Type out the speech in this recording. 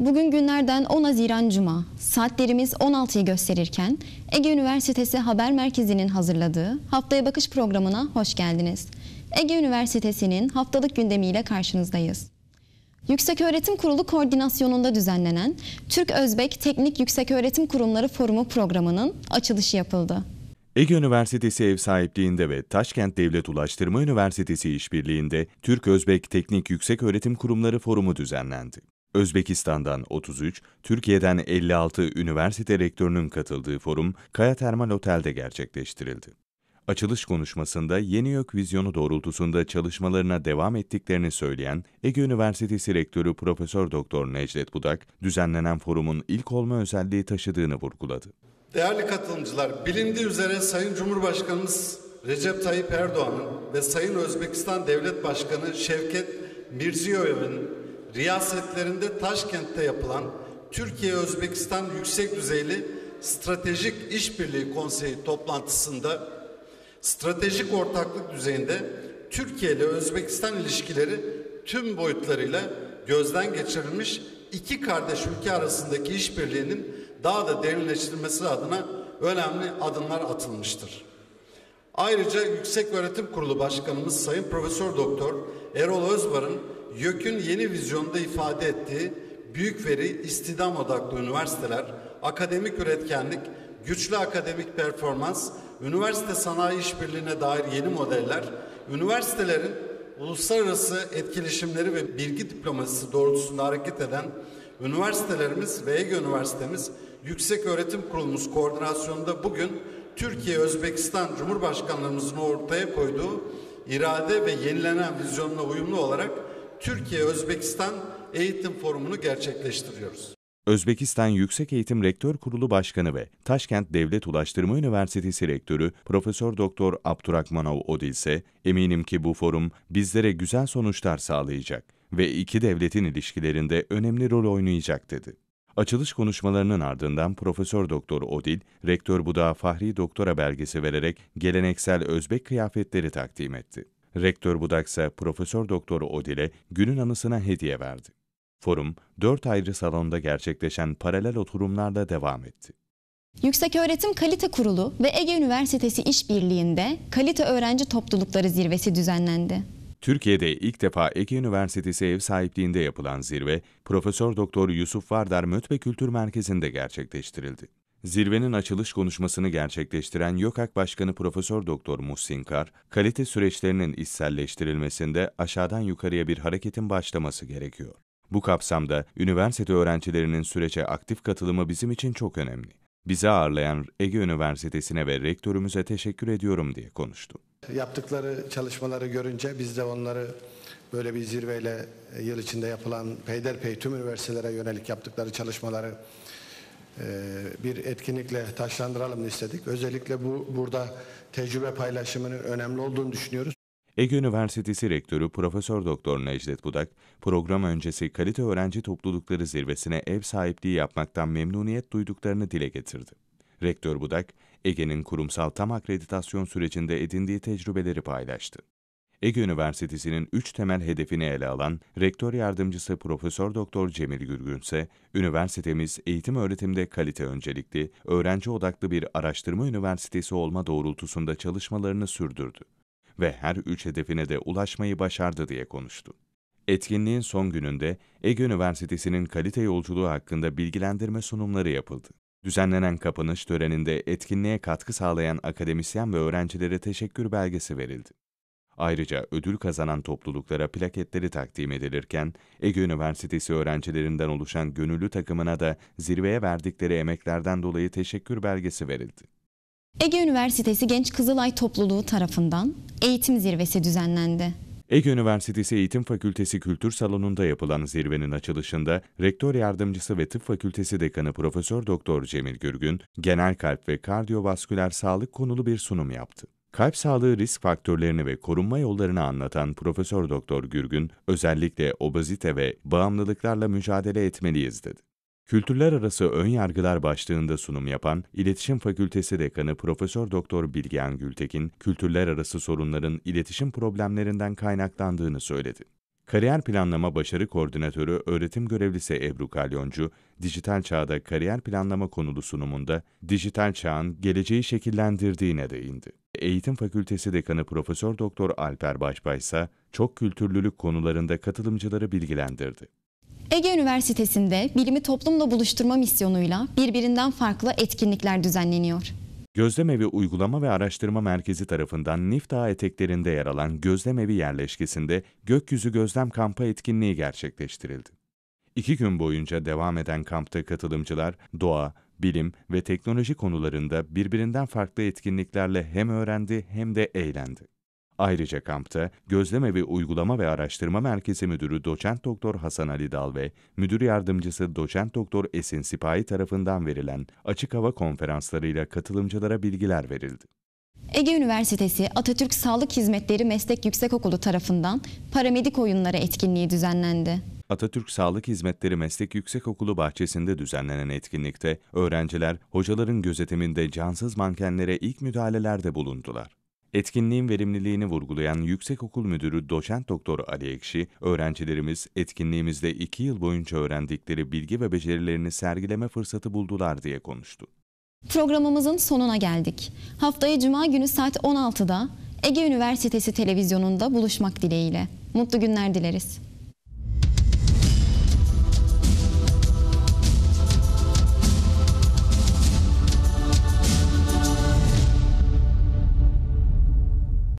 Bugün günlerden 10 Haziran Cuma. Saatlerimiz 16'yı gösterirken Ege Üniversitesi Haber Merkezi'nin hazırladığı Haftaya Bakış programına hoş geldiniz. Ege Üniversitesi'nin haftalık gündemiyle karşınızdayız. Yükseköğretim Kurulu koordinasyonunda düzenlenen Türk-Özbek Teknik Yükseköğretim Kurumları Forumu programının açılışı yapıldı. Ege Üniversitesi ev sahipliğinde ve Taşkent Devlet Ulaştırma Üniversitesi işbirliğinde Türk-Özbek Teknik Yükseköğretim Kurumları Forumu düzenlendi. Özbekistan'dan 33, Türkiye'den 56 üniversite rektörünün katıldığı forum Kaya Termal Otel'de gerçekleştirildi. Açılış konuşmasında Yeni YÖK vizyonu doğrultusunda çalışmalarına devam ettiklerini söyleyen Ege Üniversitesi Rektörü Profesör Doktor Necdet Budak, düzenlenen forumun ilk olma özelliği taşıdığını vurguladı. Değerli katılımcılar, bilindiği üzere Sayın Cumhurbaşkanımız Recep Tayyip Erdoğan'ın ve Sayın Özbekistan Devlet Başkanı Şevket Mirziyoyev'in riyasetlerinde Taşkent'te yapılan Türkiye-Özbekistan yüksek düzeyli stratejik işbirliği konseyi toplantısında stratejik ortaklık düzeyinde Türkiye ile Özbekistan ilişkileri tüm boyutlarıyla gözden geçirilmiş iki kardeş ülke arasındaki işbirliğinin daha da derinleştirilmesi adına önemli adımlar atılmıştır. Ayrıca Yüksek Öğretim Kurulu Başkanımız Sayın Profesör Doktor Erol Özbar'ın YÖK'ün yeni vizyonda ifade ettiği büyük veri, istidam odaklı üniversiteler, akademik üretkenlik, güçlü akademik performans, üniversite sanayi işbirliğine dair yeni modeller, üniversitelerin uluslararası etkileşimleri ve bilgi diplomasisi doğrultusunda hareket eden üniversitelerimiz ve Ege Üniversitemiz Yüksek Öğretim Kurulumuz koordinasyonunda bugün Türkiye-Özbekistan Cumhurbaşkanlığımızın ortaya koyduğu irade ve yenilenen vizyonla uyumlu olarak Türkiye-Özbekistan Eğitim Forumunu gerçekleştiriyoruz. Özbekistan Yüksek Eğitim Rektör Kurulu Başkanı ve Taşkent Devlet Ulaştırma Üniversitesi Rektörü Profesör Doktor Abdurrahmanov Odil ise eminim ki bu forum bizlere güzel sonuçlar sağlayacak ve iki devletin ilişkilerinde önemli rol oynayacak dedi. Açılış konuşmalarının ardından Profesör Doktor Odil, Rektör Buda Fahri Doktora belgesi vererek geleneksel Özbek kıyafetleri takdim etti. Rektör Budaksa Profesör Doktor Odil'e günün anısına hediye verdi. Forum, dört ayrı salonda gerçekleşen paralel oturumlarla devam etti. Yükseköğretim Kalite Kurulu ve Ege Üniversitesi işbirliğinde Kalite Öğrenci Toplulukları Zirvesi düzenlendi. Türkiye'de ilk defa Ege Üniversitesi ev sahipliğinde yapılan zirve, Profesör Doktor Yusuf Vardar Mötbe Kültür Merkezi'nde gerçekleştirildi. Zirvenin açılış konuşmasını gerçekleştiren yokak Başkanı Profesör Doktor Muhsin Kar, kalite süreçlerinin içselleştirilmesinde aşağıdan yukarıya bir hareketin başlaması gerekiyor. Bu kapsamda üniversite öğrencilerinin sürece aktif katılımı bizim için çok önemli. Bizi ağırlayan Ege Üniversitesi'ne ve rektörümüze teşekkür ediyorum diye konuştu. Yaptıkları çalışmaları görünce biz de onları böyle bir zirveyle e, yıl içinde yapılan peyderpey tüm üniversitelere yönelik yaptıkları çalışmaları e, bir etkinlikle taşlandıralım istedik. Özellikle bu burada tecrübe paylaşımının önemli olduğunu düşünüyoruz. Ege Üniversitesi Rektörü Profesör Doktor Necdet Budak, program öncesi kalite öğrenci toplulukları zirvesine ev sahipliği yapmaktan memnuniyet duyduklarını dile getirdi. Rektör Budak, Ege'nin kurumsal tam akreditasyon sürecinde edindiği tecrübeleri paylaştı. Ege Üniversitesi'nin üç temel hedefini ele alan Rektör Yardımcısı Profesör Doktor Cemil Gürgün ise üniversitemiz eğitim öğretimde kalite öncelikli, öğrenci odaklı bir araştırma üniversitesi olma doğrultusunda çalışmalarını sürdürdü ve her üç hedefine de ulaşmayı başardı diye konuştu. Etkinliğin son gününde Ege Üniversitesi'nin kalite yolculuğu hakkında bilgilendirme sunumları yapıldı. Düzenlenen kapanış töreninde etkinliğe katkı sağlayan akademisyen ve öğrencilere teşekkür belgesi verildi. Ayrıca ödül kazanan topluluklara plaketleri takdim edilirken, Ege Üniversitesi öğrencilerinden oluşan gönüllü takımına da zirveye verdikleri emeklerden dolayı teşekkür belgesi verildi. Ege Üniversitesi Genç Kızılay Topluluğu tarafından eğitim zirvesi düzenlendi. Ege Üniversitesi Eğitim Fakültesi Kültür Salonu'nda yapılan zirvenin açılışında Rektör Yardımcısı ve Tıp Fakültesi Dekanı Profesör Doktor Cemil Gürgün, genel kalp ve kardiyovasküler sağlık konulu bir sunum yaptı. Kalp sağlığı risk faktörlerini ve korunma yollarını anlatan Profesör Doktor Gürgün, özellikle obezite ve bağımlılıklarla mücadele etmeliyiz dedi. Kültürler arası ön yargılar başlığında sunum yapan İletişim Fakültesi Dekanı Profesör Doktor Bilgehan Gültekin, kültürler arası sorunların iletişim problemlerinden kaynaklandığını söyledi. Kariyer Planlama Başarı Koordinatörü Öğretim Görevlisi Ebru Kalyoncu, dijital çağda kariyer planlama konulu sunumunda dijital çağın geleceği şekillendirdiğine değindi. Eğitim Fakültesi Dekanı Profesör Doktor Alper Başbay ise çok kültürlülük konularında katılımcıları bilgilendirdi. Ege Üniversitesi'nde bilimi toplumla buluşturma misyonuyla birbirinden farklı etkinlikler düzenleniyor. Gözlemevi Uygulama ve Araştırma Merkezi tarafından Nif Dağı eteklerinde yer alan Gözlemevi yerleşkesinde Gökyüzü Gözlem Kampı etkinliği gerçekleştirildi. İki gün boyunca devam eden kampta katılımcılar doğa, bilim ve teknoloji konularında birbirinden farklı etkinliklerle hem öğrendi hem de eğlendi. Ayrıca kampta Gözlem ve Uygulama ve Araştırma Merkezi Müdürü Doçent Doktor Hasan Ali Dal ve Müdür Yardımcısı Doçent Doktor Esin Sipahi tarafından verilen açık hava konferanslarıyla katılımcılara bilgiler verildi. Ege Üniversitesi Atatürk Sağlık Hizmetleri Meslek Yüksekokulu tarafından paramedik oyunları etkinliği düzenlendi. Atatürk Sağlık Hizmetleri Meslek Yüksekokulu bahçesinde düzenlenen etkinlikte öğrenciler hocaların gözetiminde cansız mankenlere ilk müdahalelerde bulundular. Etkinliğin verimliliğini vurgulayan Yüksekokul Müdürü Doçent Doktor Ali Ekşi, öğrencilerimiz etkinliğimizde iki yıl boyunca öğrendikleri bilgi ve becerilerini sergileme fırsatı buldular diye konuştu. Programımızın sonuna geldik. Haftaya Cuma günü saat 16'da Ege Üniversitesi televizyonunda buluşmak dileğiyle. Mutlu günler dileriz.